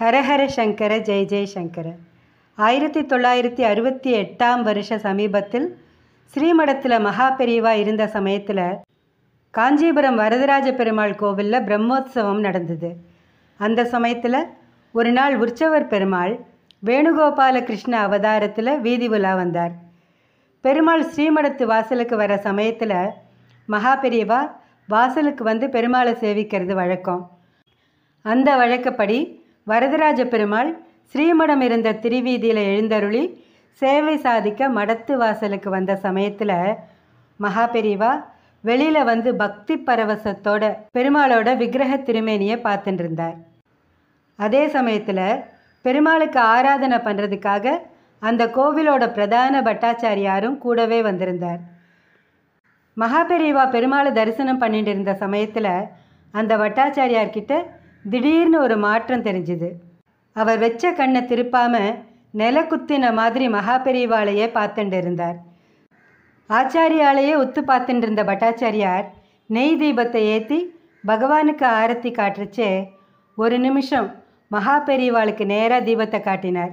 ஹரஹர சங்கர ஜெய் ஜெய் ஆயிரத்தி தொள்ளாயிரத்தி அறுபத்தி எட்டாம் வருஷ சமீபத்தில் ஸ்ரீமடத்தில் மகா பெரியவா இருந்த சமயத்தில் காஞ்சிபுரம் வரதராஜ பெருமாள் கோவிலில் பிரம்மோத்சவம் நடந்தது அந்த சமயத்தில் ஒரு நாள் உற்சவர் பெருமாள் வேணுகோபால கிருஷ்ண அவதாரத்தில் வீதி உலா வந்தார் பெருமாள் ஸ்ரீமடத்து வாசலுக்கு வர சமயத்தில் மகா பெரியவா வாசலுக்கு வந்து பெருமாளை சேவிக்கிறது வழக்கம் அந்த வழக்கப்படி வரதராஜ பெருமாள் ஸ்ரீமடம் இருந்த திருவீதியில் எழுந்தருளி சேவை சாதிக்க மடத்து வாசலுக்கு வந்த சமயத்தில் மகாபெரிவா வெளியில் வந்து பக்தி பரவசத்தோட பெருமாளோட விக்கிரக திருமேனியை பார்த்துட்டு இருந்தார் அதே சமயத்தில் பெருமாளுக்கு ஆராதனை பண்ணுறதுக்காக அந்த கோவிலோட பிரதான பட்டாச்சாரியாரும் கூடவே வந்திருந்தார் மகாபெரிவா பெருமாளை தரிசனம் பண்ணிட்டு இருந்த சமயத்தில் அந்த வட்டாச்சாரியார்கிட்ட திடீர்னு ஒரு மாற்றம் தெரிஞ்சுது அவர் வச்ச கண்ணை திருப்பாம நில குத்தின மாதிரி மகா பெரியவாளையே பார்த்துட்டு இருந்தார் ஆச்சாரியாலேயே உத்து பார்த்துட்டு இருந்த பட்டாச்சாரியார் நெய் தீபத்தை ஏற்றி பகவானுக்கு ஆரத்தி காட்டுறச்சே ஒரு நிமிஷம் மகா பெரியவாளுக்கு நேராக தீபத்தை காட்டினார்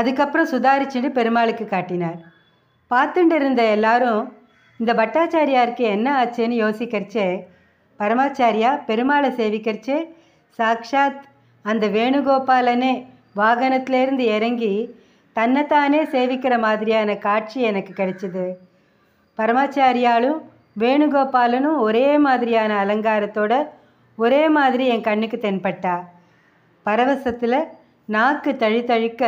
அதுக்கப்புறம் சுதாரிச்சுட்டு பெருமாளுக்கு காட்டினார் பார்த்துட்டு இருந்த எல்லாரும் இந்த பட்டாச்சாரியாருக்கு என்ன ஆச்சுன்னு யோசிக்கிறச்சே பரமாச்சாரியா பெருமாளை சேவிக்கிறச்சே சாக்ஷாத் அந்த வேணுகோபாலனே வாகனத்திலேருந்து இறங்கி தன்னைத்தானே சேவிக்கிற மாதிரியான காட்சி எனக்கு கிடைச்சிது பரமாச்சாரியாலும் வேணுகோபாலனும் ஒரே மாதிரியான அலங்காரத்தோட ஒரே மாதிரி என் கண்ணுக்கு தென்பட்டா பரவசத்தில் நாக்கு தழித்தழிக்க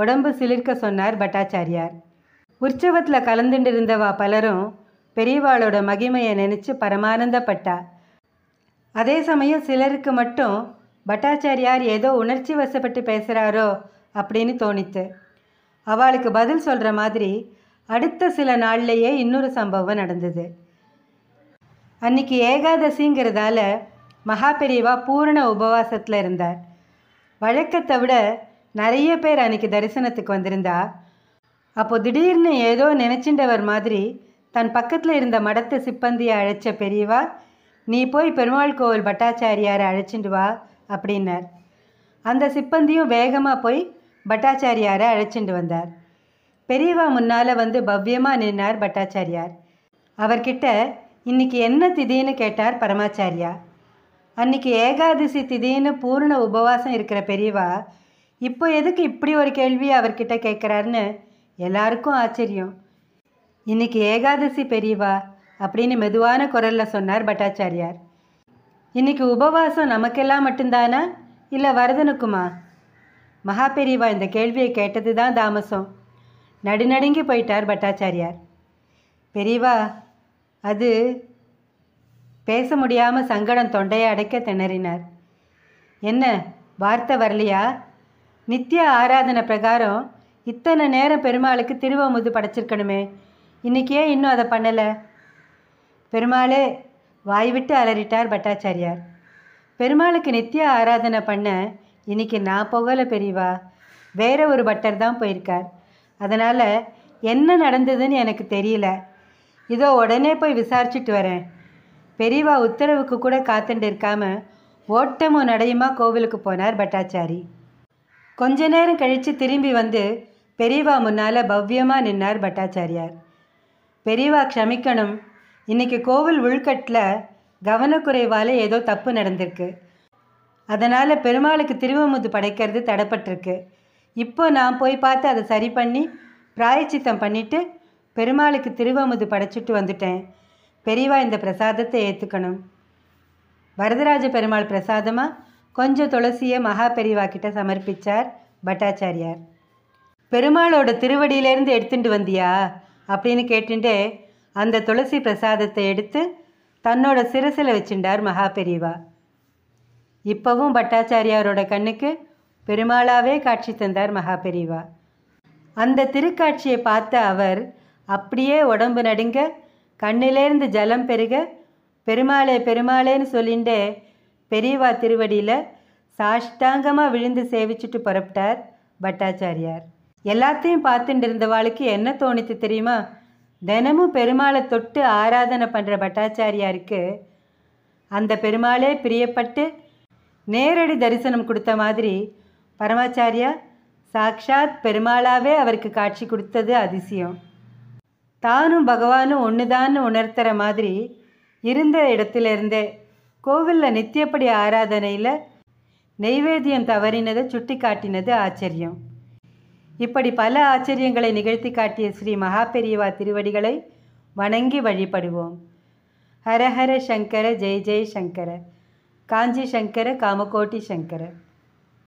உடம்பு சிலிர்க்க சொன்னார் பட்டாச்சாரியார் உற்சவத்தில் கலந்துட்டு இருந்தவா பலரும் பெரியவாளோட மகிமையை நினச்சி பரமானந்தப்பட்டா அதே சமயம் சிலருக்கு மட்டும் பட்டாச்சாரியார் ஏதோ உணர்ச்சி வசப்பட்டு பேசுகிறாரோ அப்படின்னு தோணித்து அவளுக்கு பதில் சொல்கிற மாதிரி அடுத்த சில நாள்லேயே இன்னொரு சம்பவம் நடந்தது அன்னைக்கு ஏகாதசிங்கிறதால மகா பெரியவா பூரண உபவாசத்தில் இருந்தார் வழக்கத்தை விட நிறைய பேர் அன்னைக்கு தரிசனத்துக்கு வந்திருந்தா அப்போ திடீர்னு ஏதோ நினச்சிண்டவர் மாதிரி தன் பக்கத்தில் இருந்த மடத்து சிப்பந்தியை அழைச்ச பெரியவா நீ போய் பெருமாள் கோவில் பட்டாச்சாரியாரை அழைச்சிட்டு வா அப்படின்னார் அந்த சிப்பந்தியும் வேகமாக போய் பட்டாச்சாரியாரை அழைச்சிட்டு வந்தார் பெரியவா முன்னால் வந்து பவ்யமாக நின்னார் பட்டாச்சாரியார் அவர்கிட்ட இன்னைக்கு என்ன திதின்னு கேட்டார் பரமாச்சாரியா அன்னைக்கு ஏகாதசி திதின்னு பூர்ண உபவாசம் இருக்கிற பெரியவா இப்போ எதுக்கு இப்படி ஒரு கேள்வி அவர்கிட்ட கேட்குறாருன்னு எல்லாருக்கும் ஆச்சரியம் இன்னைக்கு ஏகாதசி பெரியவா அப்படின்னு மெதுவான குரலில் சொன்னார் பட்டாச்சாரியார் இன்னைக்கு உபவாசம் நமக்கெல்லாம் மட்டும்தானா இல்லை வரதனுக்குமா மகாபெரிவா இந்த கேள்வியை கேட்டது தான் தாமசம் நடுநடுங்கி போயிட்டார் பட்டாச்சாரியார் பெரியவா அது பேச முடியாமல் சங்கடம் தொண்டையை அடைக்க திணறினார் என்ன வார்த்தை வரலையா நித்திய ஆராதனை பிரகாரம் இத்தனை நேரம் பெருமாளுக்கு திருவமுது படைச்சிருக்கணுமே இன்றைக்கியே இன்னும் அதை பண்ணலை பெருமாளே வாய்விட்டு அலறிட்டார் பட்டாச்சாரியார் பெருமாளுக்கு நித்திய ஆராதனை பண்ண இன்னைக்கு நான் போகலை பெரியவா வேற ஒரு பட்டர் தான் போயிருக்கார் அதனால் என்ன நடந்ததுன்னு எனக்கு தெரியல இதோ உடனே போய் விசாரிச்சுட்டு வரேன் பெரியவா உத்தரவுக்கு கூட காத்துண்டு இருக்காம ஓட்டமும் நடையுமா கோவிலுக்கு போனார் பட்டாச்சாரி கொஞ்ச நேரம் கழித்து திரும்பி வந்து பெரியவா முன்னால் பவ்யமாக நின்னார் பட்டாச்சாரியார் பெரியவா க்ஷமிக்கணும் இன்னைக்கு கோவில் உள்கட்டில் கவனக்குறைவால் ஏதோ தப்பு நடந்திருக்கு அதனால் பெருமாளுக்கு திருவமுது படைக்கிறது தடைப்பட்டிருக்கு இப்போ நான் போய் பார்த்து அதை சரி பண்ணி பிராயச்சித்தம் பண்ணிவிட்டு பெருமாளுக்கு திருவமுது படைச்சிட்டு வந்துட்டேன் பெரியவா இந்த பிரசாதத்தை ஏற்றுக்கணும் வரதராஜ பெருமாள் பிரசாதமாக கொஞ்சம் துளசியை மகா பெரியவா கிட்ட சமர்ப்பித்தார் பட்டாச்சாரியார் பெருமாளோட திருவடியிலேருந்து எடுத்துட்டு வந்தியா அப்படின்னு கேட்டுட்டு அந்த துளசி பிரசாதத்தை எடுத்து தன்னோட சிரசில் வச்சுட்டார் மகா பெரியவா இப்போவும் பட்டாச்சாரியாரோட கண்ணுக்கு பெருமாளாவே காட்சி தந்தார் மகா பெரியவா அந்த திருக்காட்சியை பார்த்த அவர் அப்படியே உடம்பு நடுங்க கண்ணிலேருந்து ஜலம் பெருக பெருமாளே பெருமாளேன்னு சொல்லிண்டே பெரியவா திருவடியில் சாஷ்டாங்கமாக விழுந்து சேவிச்சுட்டு புறப்பட்டார் பட்டாச்சாரியார் எல்லாத்தையும் பார்த்துட்டு இருந்தவாளுக்கு என்ன தோணித்து தெரியுமா தினமும் பெருமாளை தொட்டு ஆராதனை பண்ணுற பட்டாச்சாரியாருக்கு அந்த பெருமாளே பிரியப்பட்டு நேரடி தரிசனம் கொடுத்த மாதிரி பரமாச்சாரியா சாக்ஷாத் பெருமாளாவே அவருக்கு காட்சி கொடுத்தது அதிசயம் தானும் பகவானும் ஒன்றுதான்னு உணர்த்துற மாதிரி இருந்த இடத்துலேருந்தே கோவிலில் நித்தியப்படி ஆராதனையில் நெய்வேத்தியம் தவறினதை சுட்டி காட்டினது ஆச்சரியம் இப்படி பல ஆச்சரியங்களை நிகழ்த்தி காட்டிய ஸ்ரீ மகாபெரியவா திருவடிகளை வணங்கி வழிபடுவோம் ஹரஹர சங்கர ஜெய் ஜெய் சங்கர காஞ்சி சங்கர காமகோட்டி சங்கர